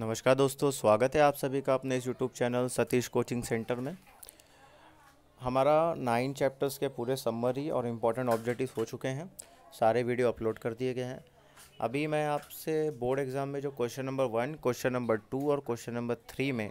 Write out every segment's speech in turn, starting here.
नमस्कार दोस्तों स्वागत है आप सभी का अपने इस YouTube channel Satish coaching centre में हमारा नाइन चैप्टर्स के पूरे समरी और इम्पॉर्टेंट ऑब्जेक्टिव हो चुके हैं सारे वीडियो अपलोड कर दिए गए हैं अभी मैं आपसे बोर्ड एग्ज़ाम में जो question number one question number two और क्वेश्चन नंबर थ्री में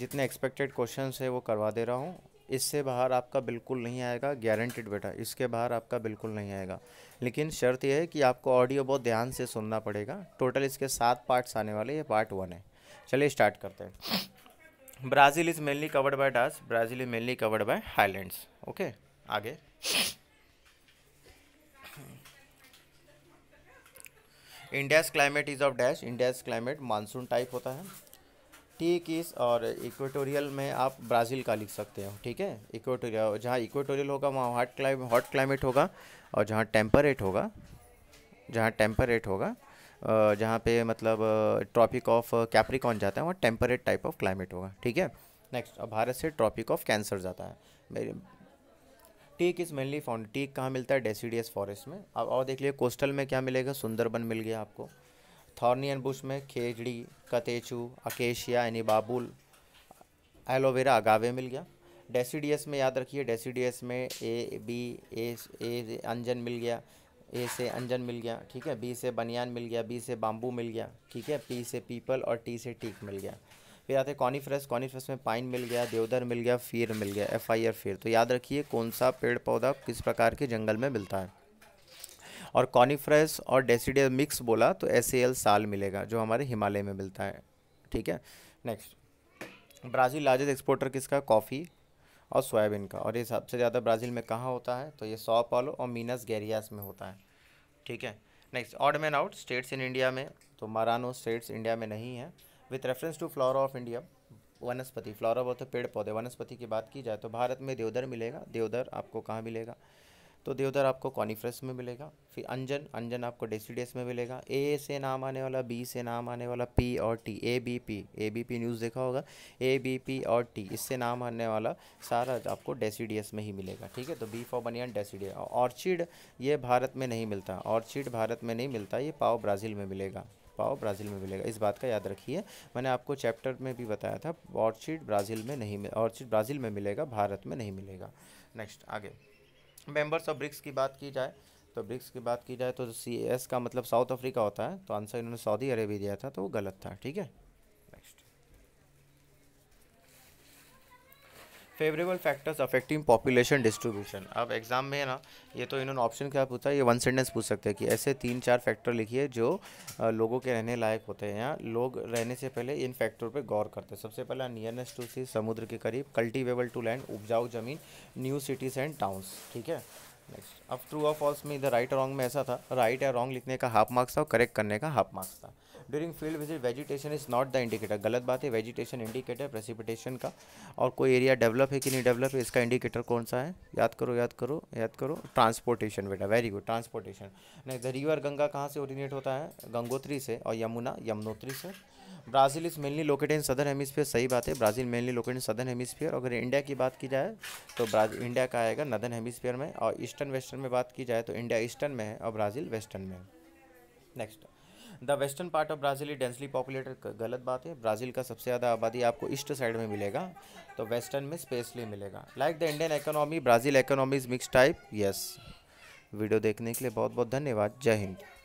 जितने एक्सपेक्टेड क्वेश्चन है वो करवा दे रहा हूँ इससे बाहर आपका बिल्कुल नहीं आएगा गारंटेड बेटा इसके बाहर आपका बिल्कुल नहीं आएगा लेकिन शर्त यह है कि आपको ऑडियो बहुत ध्यान से सुनना पड़ेगा टोटल इसके सात पार्ट्स आने वाले ये पार्ट वन है चलिए स्टार्ट करते हैं Brazil is mainly covered by dash Brazil is mainly covered by highlands okay आगे India's climate is of dash India's climate monsoon type होता है ठीक इस और इक्वेटोरियल में आप ब्राज़ील का लिख सकते हो ठीक है इक्वेटोरियल जहाँ इक्वेटोरियल होगा वहाँ हॉट क्लाइम हॉट क्लाइमेट होगा और जहाँ टेम्परेट होगा जहाँ टेम्परेट होगा जहाँ पे मतलब ट्रॉपिक ऑफ कैप्रिकॉन जाता है वहाँ टेम्परेट टाइप ऑफ क्लाइमेट होगा ठीक है नेक्स्ट अब भारत से ट्रॉपिक ऑफ कैंसर जाता है मेरी teak is mainly found teak कहाँ मिलता है डेसीडियस फॉरेस्ट में अब और देख लिए कोस्टल में क्या मिलेगा सुंदरबन मिल गया आपको थॉर्नियन बुश में खेजड़ी कतेचू अकेशिया यानी बाबुल एलोवेरा अगावे मिल गया डेसीडियस में याद रखिए डेसीडियस में ए बी ए ए अंजन मिल गया ए से अंजन मिल गया ठीक है बी से बनियान मिल गया बी से बाम्बू मिल गया ठीक है पी से पीपल और टी से टीक मिल गया फिर आते कॉनीफ्रेस कॉनीफ्रेस में पाइन मिल गया देवदर मिल गया फिर मिल गया एफ आई आर फिर तो याद रखिए कौन सा पेड़ पौधा किस प्रकार के जंगल में मिलता है और कॉनिफ्रेस और डेसीडियर मिक्स बोला तो एस साल मिलेगा जो हमारे हिमालय में मिलता है ठीक है नेक्स्ट ब्राज़ील लार्जेस्ट एक्सपोर्टर किसका कॉफ़ी और सोयाबीन का और ये सबसे ज़्यादा ब्राज़ील में कहाँ होता है तो ये सौ पालो और मीनस गैरियास में होता है ठीक है next odd man out states in India में तो मारानो स्टेट्स इंडिया में नहीं है with reference to flora of India वनस्पति फ्लोरा तो बहुत पेड़ पौधे वनस्पति की बात की जाए तो भारत में देवदर मिलेगा देवदर आपको कहाँ मिलेगा तो देवदार आपको कॉनिफ्रेस में मिलेगा फिर अंजन अंजन आपको डेसीडियस में मिलेगा ए से नाम आने वाला बी से नाम आने वाला पी और T A B P A B P news देखा होगा ए बी पी और टी इससे नाम आने वाला सारा आपको डेसीडियस में ही मिलेगा ठीक है तो B for banyan deciduous orchid ये भारत में नहीं मिलता ऑर्चिड भारत में नहीं मिलता ये पाओ ब्राज़ील में मिलेगा पाओ ब्राज़ील में मिलेगा इस बात का याद रखिए मैंने आपको चैप्टर में भी बताया था ऑर्चिड ब्राज़ील में नहीं ऑर्चिड ब्राज़ील में मिलेगा भारत में नहीं मिलेगा नेक्स्ट आगे मेंबर्स ऑफ ब्रिक्स की बात की जाए तो ब्रिक्स की बात की जाए तो सी एस का मतलब साउथ अफ्रीका होता है तो आंसर इन्होंने सऊदी अरेबिया दिया था तो वो गलत था ठीक है favourable factors affecting population distribution अब एग्जाम में है ना ये तो इन्होंने ऑप्शन क्या पूछा ये वन सेंटेंस पूछ सकते हैं कि ऐसे तीन चार फैक्टर लिखिए जो लोगों के रहने लायक होते हैं यहाँ लोग रहने से पहले इन फैक्टर पर गौर करते हैं सबसे पहला नियरनेस्ट टू सी समुद्र के करीब कल्टिवेबल टू लैंड उपजाऊ जमीन न्यू सिटीज़ एंड टाउन्स ठीक है नेक्स्ट अब ट्रू ऑफ ऑल्स में इधर राइट और रॉन्ग में ऐसा था राइट या रॉन्ग लिखने का हाफ मार्क्स था और करेक्ट करने का हाफ मार्क्स था during field visit vegetation is not the indicator गलत बात है वेजिटेशन इंडिकेटर प्रेसिपिटेशन का और कोई एरिया डेवलप है कि नहीं डेवलप है इसका इंडिकेटर कौन सा है याद करो याद करो याद करो ट्रांसपोर्टेशन बेटा very good transportation next the river Ganga कहाँ से ओरिजिनेट होता है गंगोत्री से और यमुना यमुनोत्री से Brazil is mainly located in southern hemisphere सही बात है Brazil mainly located in southern hemisphere अगर इंडिया की बात की जाए तो ब्राज़ील इंडिया का आएगा नदर हेमिसफेयर में और ईस्टर्न वेस्टर्न में बात की जाए तो इंडिया ईस्टर्न में है और ब्राज़ील वेस्टर्न में है next the western part of Brazil densely populated गलत बात है ब्राज़ील का सबसे ज़्यादा आबादी आपको ईस्ट साइड में मिलेगा तो वेस्टर्न में स्पेसली मिलेगा like the Indian economy Brazil economy is mix type yes video देखने के लिए बहुत बहुत धन्यवाद जय हिंद